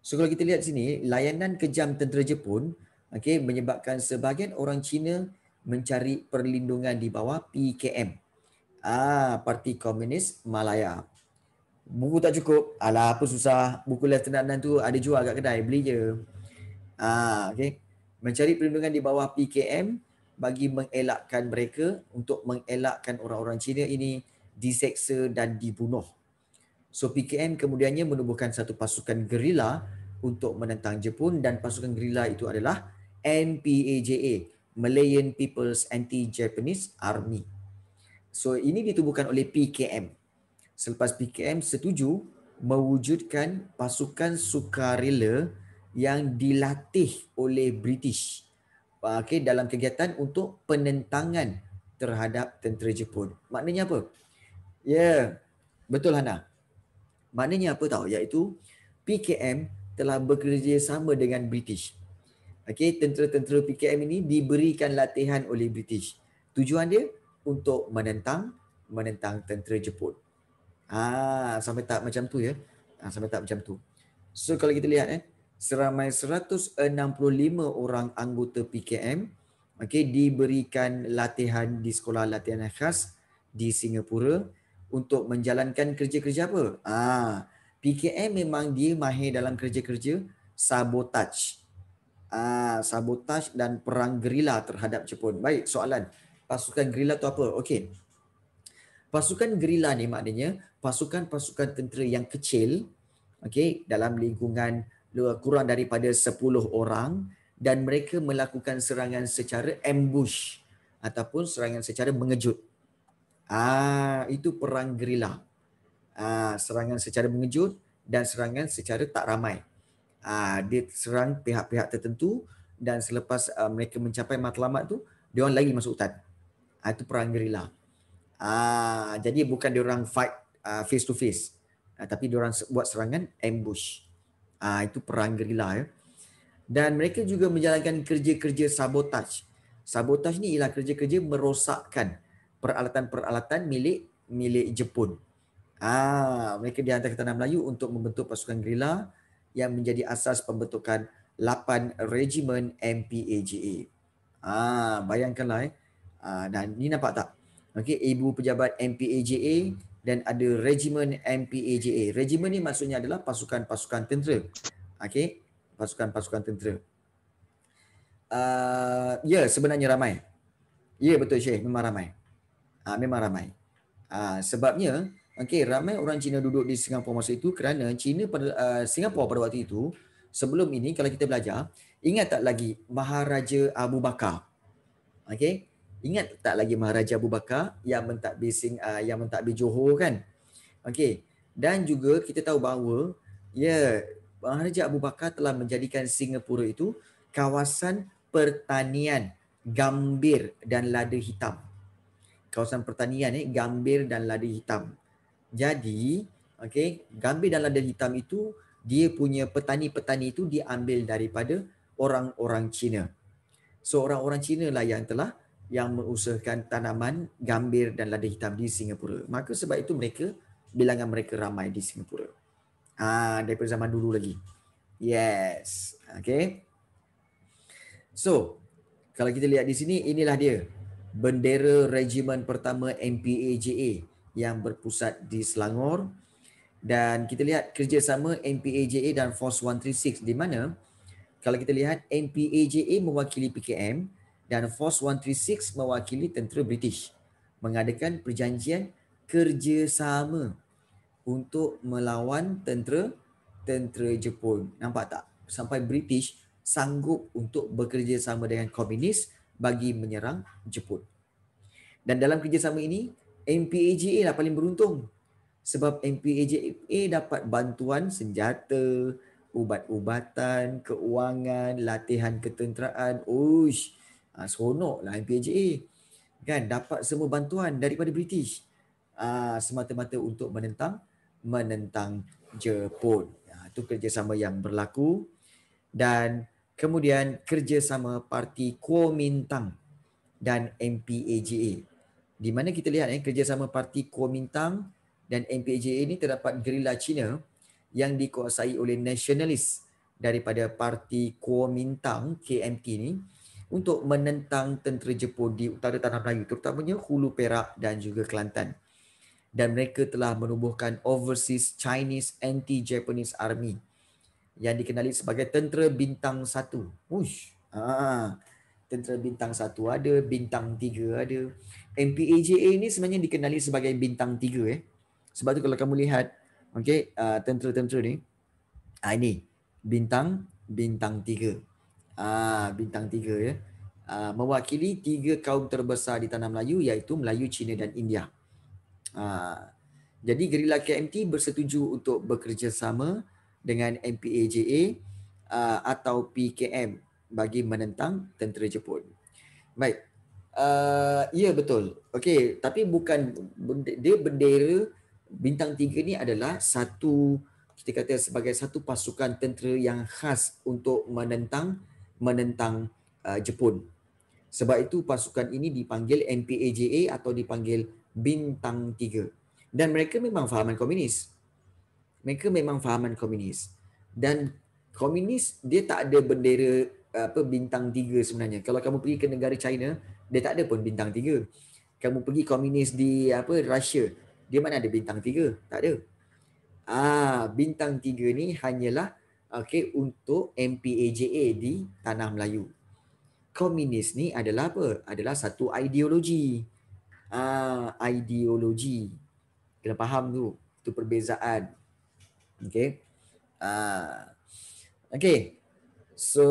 So kalau kita lihat sini, layanan kejam tentera Jepun okay, menyebabkan sebahagian orang Cina mencari perlindungan di bawah PKM. Ah, Parti Komunis Malaya. Buku tak cukup. Alah, apa susah. Buku Les Tendanan tu ada jual kat kedai. Beli je. Ah, okay. Mencari perlindungan di bawah PKM bagi mengelakkan mereka untuk mengelakkan orang-orang Cina ini diseksa dan dibunuh. So PKM kemudiannya menubuhkan satu pasukan gerila untuk menentang Jepun dan pasukan gerila itu adalah MPAJA, Malayan People's Anti-Japanese Army. So ini ditubuhkan oleh PKM. Selepas PKM setuju mewujudkan pasukan sukarela yang dilatih oleh British okay, dalam kegiatan untuk penentangan terhadap tentera Jepun. Maknanya apa? Ya, yeah, betul Hana. Maknanya apa tahu? Iaitu PKM telah bekerjasama dengan British. Okey, tentera-tentera PKM ini diberikan latihan oleh British. Tujuan dia untuk menentang menentang tentera Jepun. Ah, sampai tak macam tu ya. Ah, sampai tak macam tu. So kalau kita lihat eh, seramai 165 orang anggota PKM okey diberikan latihan di sekolah latihan khas di Singapura untuk menjalankan kerja-kerja apa? Ah, ha, PKM memang dia mahir dalam kerja-kerja sabotaj. Ah, ha, sabotaj dan perang gerila terhadap Jepun. Baik, soalan. Pasukan gerila tu apa? Okey. Pasukan gerila ni maknanya pasukan-pasukan tentera yang kecil okey dalam lingkungan kurang daripada 10 orang dan mereka melakukan serangan secara ambush ataupun serangan secara mengejut Ah, itu perang gerila. Ah, serangan secara mengejut dan serangan secara tak ramai. Ah, dia serang pihak-pihak tertentu dan selepas uh, mereka mencapai matlamat tu, dia orang lagi masuk hutan. Ah, itu perang gerila. Ah, jadi bukan dia orang fight uh, face to face. Ah, tapi dia orang buat serangan ambush. Ah, itu perang gerila ya. Dan mereka juga menjalankan kerja-kerja sabotaj. Sabotaj ni ialah kerja-kerja merosakkan peralatan-peralatan milik milik Jepun. Ah, mereka dihantar ke tanah Melayu untuk membentuk pasukan gerila yang menjadi asas pembentukan 8 regimen MPAGA. Ah, bayangkanlah eh. Ah, dan ni nampak tak? Okey, ibu pejabat MPAGA dan ada regimen MPAGA. Regimen ni maksudnya adalah pasukan-pasukan tentera. Okey, pasukan-pasukan tentera. Uh, ya, yeah, sebenarnya ramai. Ya, yeah, betul Syekh, memang ramai. Ah memang ramai. Ah sebabnya okey ramai orang Cina duduk di Singapura masa itu kerana Cina pada uh, Singapura pada waktu itu sebelum ini kalau kita belajar ingat tak lagi Maharaja Abu Bakar. Okey. Ingat tak lagi Maharaja Abu Bakar yang mentadbir Sing uh, ah, yang mentadbir Johor kan? Okey. Dan juga kita tahu bahawa ya yeah, Maharaja Abu Bakar telah menjadikan Singapura itu kawasan pertanian gambir dan lada hitam kawasan pertanian ni gambir dan lada hitam. Jadi, okey, gambir dan lada hitam itu dia punya petani-petani itu diambil daripada orang-orang Cina. So orang-orang Cina lah yang telah yang mengusahakan tanaman gambir dan lada hitam di Singapura. Maka sebab itu mereka bilangan mereka ramai di Singapura. Ah, ha, daripada zaman dulu lagi. Yes. okey. So, kalau kita lihat di sini, inilah dia bendera Regimen Pertama MPAJA yang berpusat di Selangor dan kita lihat kerjasama MPAJA dan Force 136 di mana kalau kita lihat MPAJA mewakili PKM dan Force 136 mewakili tentera British mengadakan perjanjian kerjasama untuk melawan tentera tentera Jepun. Nampak tak? Sampai British sanggup untuk bekerjasama dengan komunis bagi menyerang Jepun. Dan dalam kerjasama ini, MPAJA lah paling beruntung sebab MPAJA dapat bantuan senjata, ubat-ubatan, keuangan, latihan ketenteraan. Uish, ha, seronok lah MPAJA. Kan, dapat semua bantuan daripada British. Ah, semata-mata untuk menentang menentang Jepun. Ah, itu kerjasama yang berlaku. Dan kemudian kerjasama parti Kuomintang dan MPAJA. Di mana kita lihat eh, kerjasama parti Kuomintang dan MPAJA ini terdapat gerila Cina yang dikuasai oleh nasionalis daripada parti Kuomintang KMT ini untuk menentang tentera Jepun di utara tanah Melayu terutamanya Hulu Perak dan juga Kelantan. Dan mereka telah menubuhkan Overseas Chinese Anti-Japanese Army yang dikenali sebagai tentera bintang satu. Ush. Ah. Tentera bintang satu ada, bintang tiga ada. MPAJA ini sebenarnya dikenali sebagai bintang tiga eh. Sebab tu kalau kamu lihat, okay, uh, ah, tentera-tentera ni, ah, ini bintang bintang tiga. Ah, bintang tiga ya. Eh. mewakili tiga kaum terbesar di tanah Melayu iaitu Melayu, Cina dan India. Uh, jadi gerila KMT bersetuju untuk bekerjasama dengan MPAJA uh, atau PKM bagi menentang tentera Jepun. Baik. Uh, ya betul. Okey, tapi bukan dia bendera bintang tiga ni adalah satu kita kata sebagai satu pasukan tentera yang khas untuk menentang menentang uh, Jepun. Sebab itu pasukan ini dipanggil MPAJA atau dipanggil bintang tiga. Dan mereka memang fahaman komunis mereka memang fahaman komunis dan komunis dia tak ada bendera apa bintang tiga sebenarnya kalau kamu pergi ke negara China dia tak ada pun bintang tiga kamu pergi komunis di apa Rusia, dia mana ada bintang tiga tak ada ah bintang tiga ni hanyalah okey untuk MPAJA di tanah Melayu komunis ni adalah apa adalah satu ideologi ah ideologi kena faham tu tu perbezaan Okay. Uh, okay. So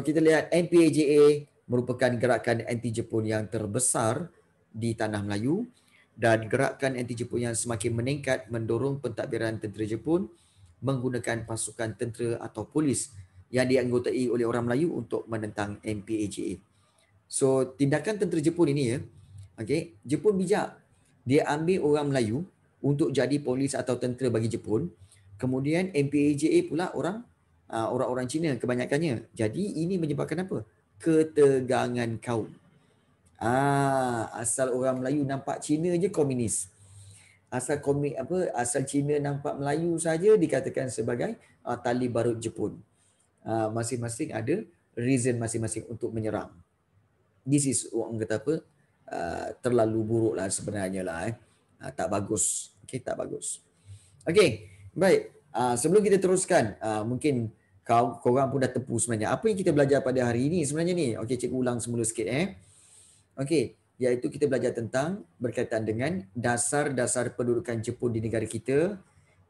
kita lihat NPAJA merupakan gerakan anti-Jepun yang terbesar di tanah Melayu dan gerakan anti-Jepun yang semakin meningkat mendorong pentadbiran tentera Jepun menggunakan pasukan tentera atau polis yang dianggotai oleh orang Melayu untuk menentang MPAJA. So tindakan tentera Jepun ini ya, okay, Jepun bijak. Dia ambil orang Melayu untuk jadi polis atau tentera bagi Jepun. Kemudian MPAJA pula orang ah, orang-orang Cina kebanyakannya. Jadi ini menyebabkan apa? Ketegangan kaum. Ah, asal orang Melayu nampak Cina je komunis. Asal komi apa? Asal Cina nampak Melayu saja dikatakan sebagai uh, tali barut Jepun. Uh, masing-masing ada reason masing-masing untuk menyerang. This is orang kata apa? Uh, terlalu buruklah sebenarnya lah. Eh. Uh, tak bagus. Okay, tak bagus. Okay, Baik, uh, sebelum kita teruskan, uh, mungkin kau korang pun dah tepu sebenarnya. Apa yang kita belajar pada hari ini sebenarnya ni? Okey, cikgu ulang semula sikit eh. Okey, iaitu kita belajar tentang berkaitan dengan dasar-dasar pendudukan Jepun di negara kita,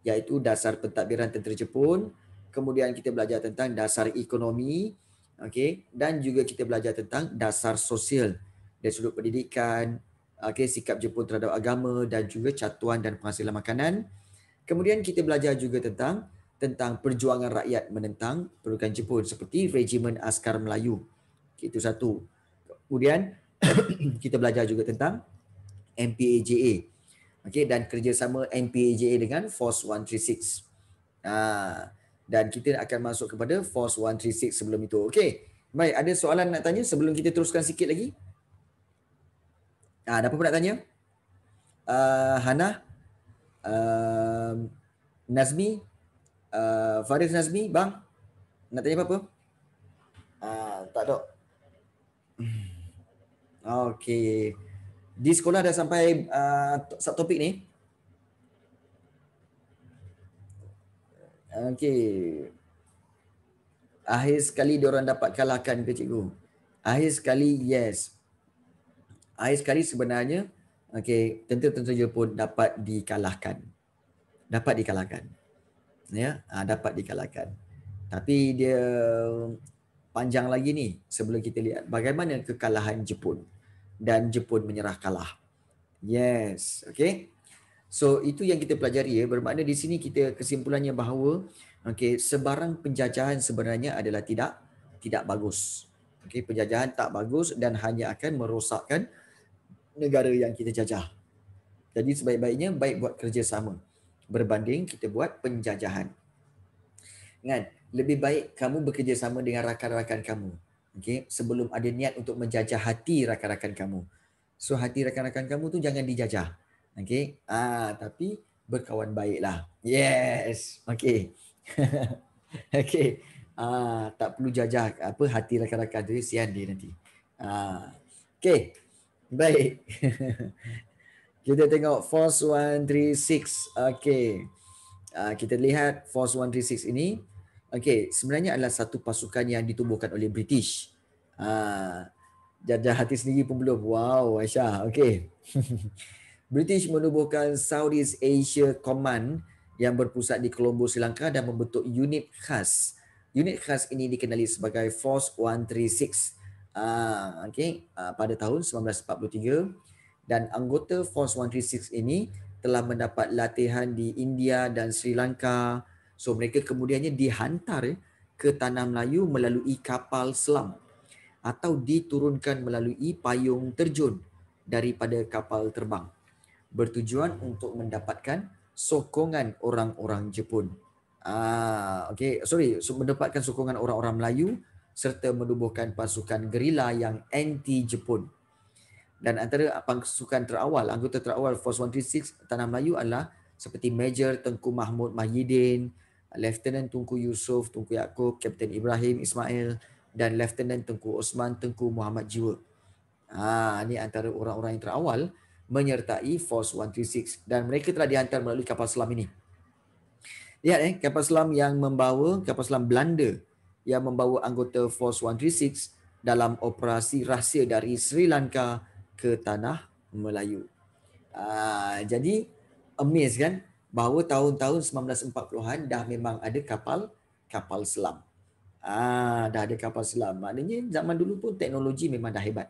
iaitu dasar pentadbiran tentera Jepun, kemudian kita belajar tentang dasar ekonomi, okey, dan juga kita belajar tentang dasar sosial dari sudut pendidikan, okey, sikap Jepun terhadap agama dan juga catuan dan penghasilan makanan. Kemudian kita belajar juga tentang tentang perjuangan rakyat menentang perukan Jepun seperti Regimen Askar Melayu. Itu satu. Kemudian kita belajar juga tentang MPAJA. okay dan kerjasama MPAJA dengan Force 136. Ah ha, dan kita akan masuk kepada Force 136 sebelum itu. Okay, Baik, ada soalan nak tanya sebelum kita teruskan sikit lagi? Ah, ada apa-apa nak tanya? Uh, Hannah? Hana Um, Nazmi uh, Faris Nazmi bang nak tanya apa-apa? uh, tak ada. Hmm. Okey. Di sekolah dah sampai uh, sub topik ni. Okey. Akhir sekali orang dapat kalahkan ke cikgu? Akhir sekali yes. Akhir sekali sebenarnya Okey, tentu-tentu saja pun dapat dikalahkan. Dapat dikalahkan. Ya, ha, dapat dikalahkan. Tapi dia panjang lagi ni sebelum kita lihat bagaimana kekalahan Jepun dan Jepun menyerah kalah. Yes, okey. So itu yang kita pelajari ya. Bermakna di sini kita kesimpulannya bahawa okey, sebarang penjajahan sebenarnya adalah tidak tidak bagus. Okey, penjajahan tak bagus dan hanya akan merosakkan negara yang kita jajah. Jadi sebaik-baiknya baik buat kerjasama berbanding kita buat penjajahan. Kan? Lebih baik kamu bekerjasama dengan rakan-rakan kamu. Okay? Sebelum ada niat untuk menjajah hati rakan-rakan kamu. So hati rakan-rakan kamu tu jangan dijajah. Okay? Ah, tapi berkawan baiklah. Yes. Okay. okay. Ah, tak perlu jajah apa hati rakan-rakan tu. Sian dia nanti. Ah. Okay. Baik. kita tengok force 136. Okey. Uh, kita lihat force 136 ini. Okey, sebenarnya adalah satu pasukan yang ditubuhkan oleh British. Ah uh, Jajah hati sendiri pun belum. Wow, Aisyah. Okay. British menubuhkan Southeast Asia Command yang berpusat di Kolombo, Sri Lanka dan membentuk unit khas. Unit khas ini dikenali sebagai Force 136 uh, okay, uh, pada tahun 1943 dan anggota Force 136 ini telah mendapat latihan di India dan Sri Lanka. So mereka kemudiannya dihantar eh, ke tanah Melayu melalui kapal selam atau diturunkan melalui payung terjun daripada kapal terbang bertujuan untuk mendapatkan sokongan orang-orang Jepun. Ah, okay, sorry, so, mendapatkan sokongan orang-orang Melayu serta menubuhkan pasukan gerila yang anti Jepun. Dan antara pasukan terawal, anggota terawal Force 136 Tanah Melayu adalah seperti Major Tengku Mahmud Mahyidin, Lieutenant Tengku Yusof, Tengku Yaakob, Kapten Ibrahim Ismail dan Lieutenant Tengku Osman, Tengku Muhammad Jiwa. Ha, ini antara orang-orang yang terawal menyertai Force 136 dan mereka telah dihantar melalui kapal selam ini. Lihat eh, kapal selam yang membawa kapal selam Belanda yang membawa anggota Force 136 dalam operasi rahsia dari Sri Lanka ke tanah Melayu. Ah, jadi amaze kan bahawa tahun-tahun 1940-an dah memang ada kapal kapal selam. Ah dah ada kapal selam. Maknanya zaman dulu pun teknologi memang dah hebat.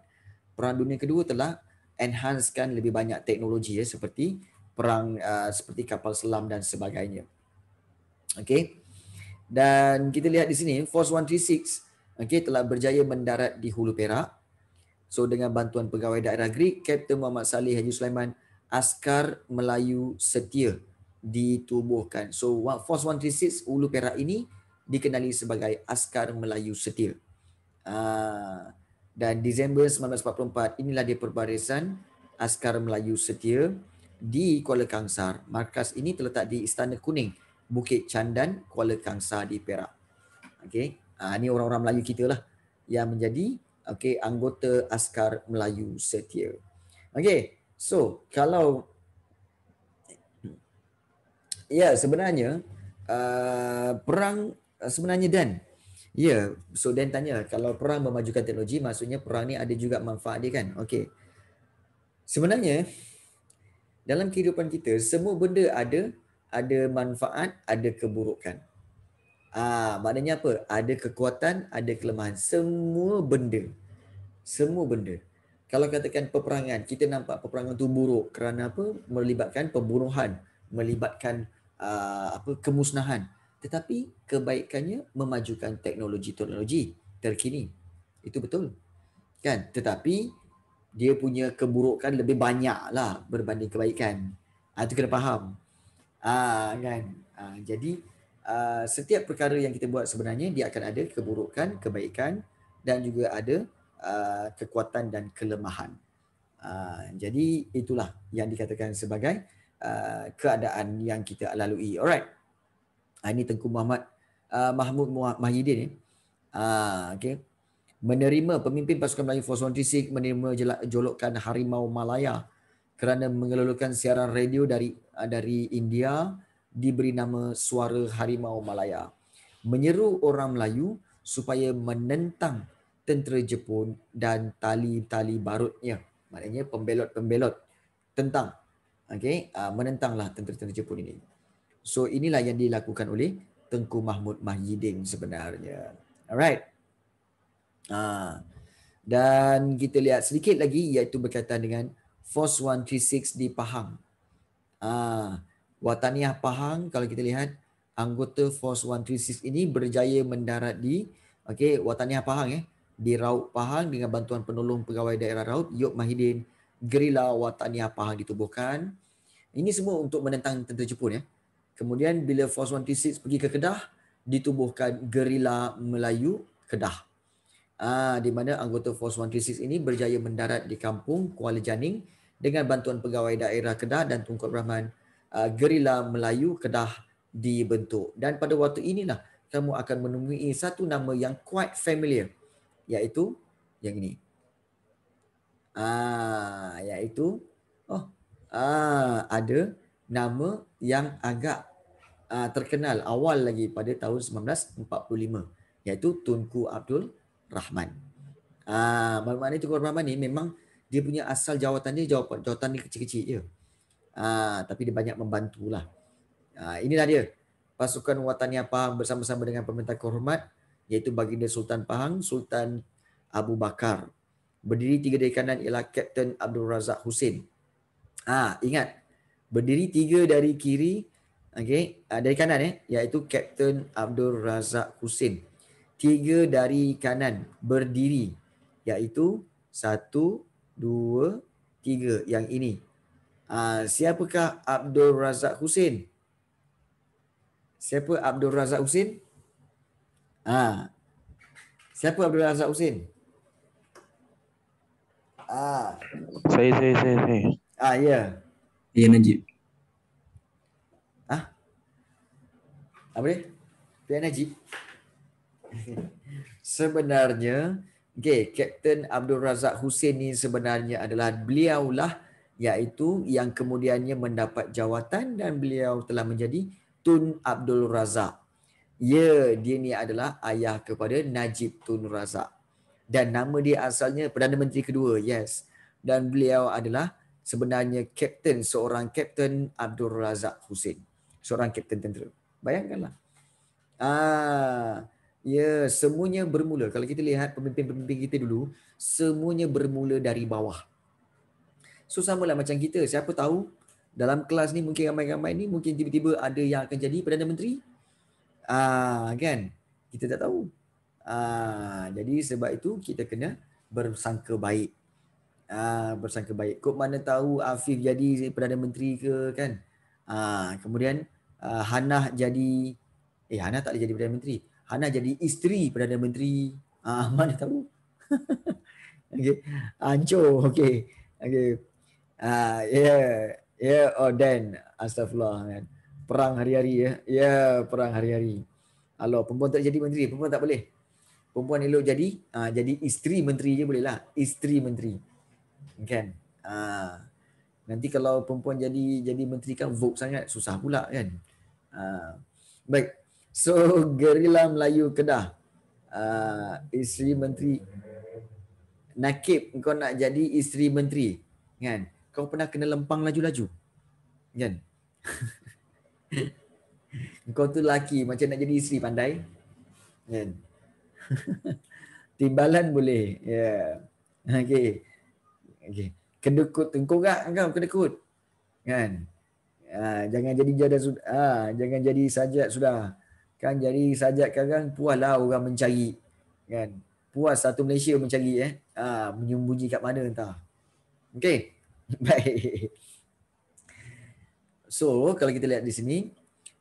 Perang Dunia Kedua telah enhancekan lebih banyak teknologi ya seperti perang uh, seperti kapal selam dan sebagainya. Okey. Dan kita lihat di sini Force 136 okay, telah berjaya mendarat di Hulu Perak. So dengan bantuan pegawai daerah Greek, Kapten Muhammad Saleh Haji Sulaiman Askar Melayu Setia ditubuhkan. So Force 136 Hulu Perak ini dikenali sebagai Askar Melayu Setia. Ah, dan Disember 1944 inilah dia perbarisan Askar Melayu Setia di Kuala Kangsar. Markas ini terletak di Istana Kuning Bukit Candan, Kuala Kangsa di Perak. Okey, uh, ah, ini orang-orang Melayu kita lah yang menjadi okey anggota askar Melayu Setia. Okey, so kalau ya yeah, sebenarnya uh, perang sebenarnya dan ya yeah. so dan tanya kalau perang memajukan teknologi maksudnya perang ni ada juga manfaat dia kan okey sebenarnya dalam kehidupan kita semua benda ada ada manfaat, ada keburukan. Ah, maknanya apa? Ada kekuatan, ada kelemahan. Semua benda. Semua benda. Kalau katakan peperangan, kita nampak peperangan itu buruk kerana apa? Melibatkan pembunuhan, melibatkan aa, ah, apa kemusnahan. Tetapi kebaikannya memajukan teknologi-teknologi terkini. Itu betul. Kan? Tetapi dia punya keburukan lebih banyaklah berbanding kebaikan. Ah, itu kena faham. Ah, kan ha, jadi ha, setiap perkara yang kita buat sebenarnya dia akan ada keburukan kebaikan dan juga ada ha, kekuatan dan kelemahan ha, jadi itulah yang dikatakan sebagai ha, keadaan yang kita lalui alright ha, ini tengku Muhammad ha, Mahmud Mahyidin ni ha, okay menerima pemimpin pasukan Melayu Force 136 menerima jolokan harimau Malaya kerana mengelolakan siaran radio dari ah, dari India diberi nama Suara Harimau Malaya. Menyeru orang Melayu supaya menentang tentera Jepun dan tali-tali barutnya. Maknanya pembelot-pembelot tentang okay, ah, menentanglah tentera-tentera Jepun ini. So inilah yang dilakukan oleh Tengku Mahmud Mahyidin sebenarnya. Alright. Ah. Dan kita lihat sedikit lagi iaitu berkaitan dengan Force 136 di Pahang. Ah, Wataniah Pahang kalau kita lihat anggota Force 136 ini berjaya mendarat di okey Wataniah Pahang eh di Raub Pahang dengan bantuan penolong pegawai daerah Raub Yop Mahidin Gerila Wataniah Pahang ditubuhkan. Ini semua untuk menentang tentera Jepun ya. Eh. Kemudian bila Force 136 pergi ke Kedah ditubuhkan Gerila Melayu Kedah. Ah, di mana anggota Force 136 ini berjaya mendarat di kampung Kuala Janing dengan bantuan pegawai daerah Kedah dan Tunku Rahman uh, Gerila Melayu Kedah dibentuk. Dan pada waktu inilah kamu akan menemui satu nama yang quite familiar iaitu yang ini. Ah, iaitu oh, ah ada nama yang agak ah, terkenal awal lagi pada tahun 1945 iaitu Tunku Abdul Rahman. Ah, maknanya Tunku Rahman ni memang dia punya asal jawatan dia jawatan jawatan ni kecil-kecil je. Ha, tapi dia banyak membantulah. Ha, inilah dia. Pasukan Watania Pahang bersama-sama dengan pemerintah kehormat iaitu baginda Sultan Pahang, Sultan Abu Bakar. Berdiri tiga dari kanan ialah Kapten Abdul Razak Hussein. Ha, ingat, berdiri tiga dari kiri, okay, ah, dari kanan eh, iaitu Kapten Abdul Razak Hussein. Tiga dari kanan berdiri iaitu satu, dua, tiga. Yang ini. Uh, siapakah Abdul Razak Husin? Siapa Abdul Razak Husin? Ah. Siapa Abdul Razak Husin? Ah. Saya, saya, saya, saya. Ah, ya. Ya, Najib. Ah? Apa dia? Najib? Sebenarnya, Okay, Kapten Abdul Razak Hussein ni sebenarnya adalah beliaulah iaitu yang kemudiannya mendapat jawatan dan beliau telah menjadi Tun Abdul Razak. Ya, dia ni adalah ayah kepada Najib Tun Razak. Dan nama dia asalnya Perdana Menteri kedua, yes. Dan beliau adalah sebenarnya kapten, seorang kapten Abdul Razak Hussein. Seorang kapten tentera. Bayangkanlah. Ah, Ya, semuanya bermula. Kalau kita lihat pemimpin-pemimpin kita dulu, semuanya bermula dari bawah. So, samalah macam kita. Siapa tahu dalam kelas ni mungkin ramai-ramai ni mungkin tiba-tiba ada yang akan jadi Perdana Menteri. Ah, kan? Kita tak tahu. Ah, jadi sebab itu kita kena bersangka baik. Ah, bersangka baik. Kok mana tahu Afif jadi Perdana Menteri ke kan? Ah, kemudian ah, Hanah jadi Eh, Hannah tak boleh jadi Perdana Menteri. Hana jadi isteri Perdana Menteri. Ah, mana tahu? okay. Hancur. Okay. Okay. Ah, yeah. Yeah. Oh, Dan. Astagfirullah. Man. Perang hari-hari. Ya. Yeah. Perang hari-hari. Alah, perempuan tak jadi menteri. Perempuan tak boleh. Perempuan elok jadi. Ah, jadi isteri menteri je boleh lah. Isteri menteri. Kan? Ah. Nanti kalau perempuan jadi jadi menteri kan vote sangat. Susah pula kan? Ah. Baik. So gerila Melayu Kedah. Uh, isteri menteri nakib kau nak jadi isteri menteri kan kau pernah kena lempang laju-laju kan kau tu laki macam nak jadi isteri pandai kan timbalan boleh ya yeah. okay. okey kedekut tengkorak kau kedekut kan uh, jangan jadi jadah sudah uh, jangan jadi sajat sudah kan jadi sajak kan, kan puaslah orang mencari kan puas satu Malaysia mencari eh ha, menyembunyi kat mana entah okey baik so kalau kita lihat di sini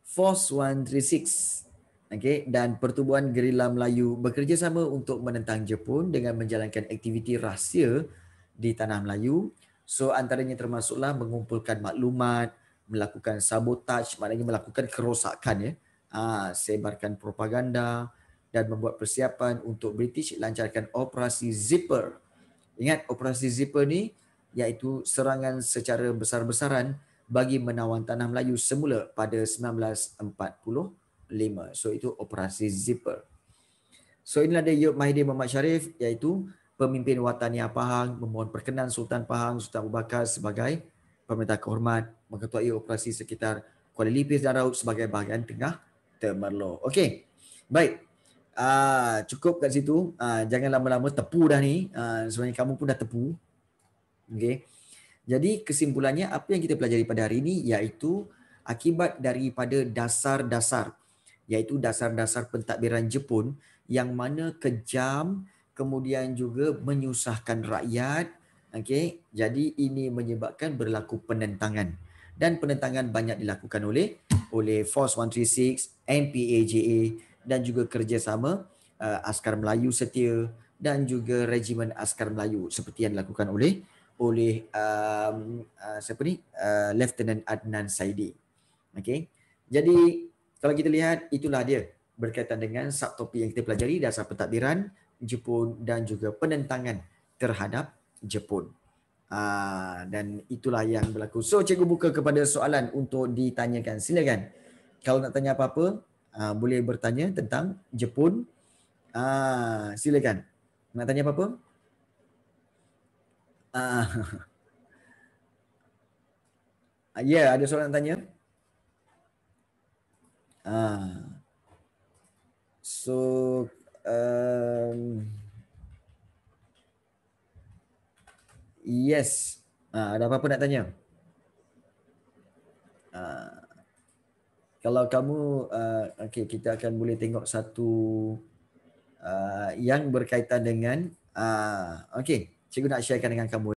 force 136 Okay. Dan pertubuhan gerila Melayu bekerjasama untuk menentang Jepun dengan menjalankan aktiviti rahsia di tanah Melayu. So antaranya termasuklah mengumpulkan maklumat, melakukan sabotaj, maknanya melakukan kerosakan ya, Ha, sebarkan propaganda dan membuat persiapan untuk British lancarkan operasi Zipper. Ingat operasi Zipper ni iaitu serangan secara besar-besaran bagi menawan tanah Melayu semula pada 1945. So itu operasi Zipper. So inilah dia Yub Mahidin Muhammad Sharif iaitu pemimpin Watania Pahang memohon perkenan Sultan Pahang Sultan Abu Bakar sebagai pemerintah kehormat mengetuai operasi sekitar Kuala Lipis dan Raut sebagai bahagian tengah term law. Okey. Baik. Uh, cukup kat situ. Uh, jangan lama-lama tepu dah ni. Uh, sebenarnya kamu pun dah tepu. Okey. Jadi kesimpulannya apa yang kita pelajari pada hari ini iaitu akibat daripada dasar-dasar iaitu dasar-dasar pentadbiran Jepun yang mana kejam kemudian juga menyusahkan rakyat okey jadi ini menyebabkan berlaku penentangan dan penentangan banyak dilakukan oleh oleh Force 136, NPAJA dan juga kerjasama uh, Askar Melayu Setia dan juga Regimen Askar Melayu seperti yang dilakukan oleh oleh um, uh, siapa ni uh, Lieutenant Adnan Saidi. Okey. Jadi kalau kita lihat itulah dia berkaitan dengan subtopik yang kita pelajari dasar pentadbiran Jepun dan juga penentangan terhadap Jepun. Ah, dan itulah yang berlaku. So cikgu buka kepada soalan untuk ditanyakan. Silakan. Kalau nak tanya apa-apa, ah, boleh bertanya tentang Jepun. Ah, silakan. Nak tanya apa-apa? Ah. ya, yeah, ada soalan nak tanya? Ah. so um, Yes. Uh, ada apa-apa nak tanya? Uh, kalau kamu, uh, okay, kita akan boleh tengok satu uh, yang berkaitan dengan, uh, okay, cikgu nak sharekan dengan kamu.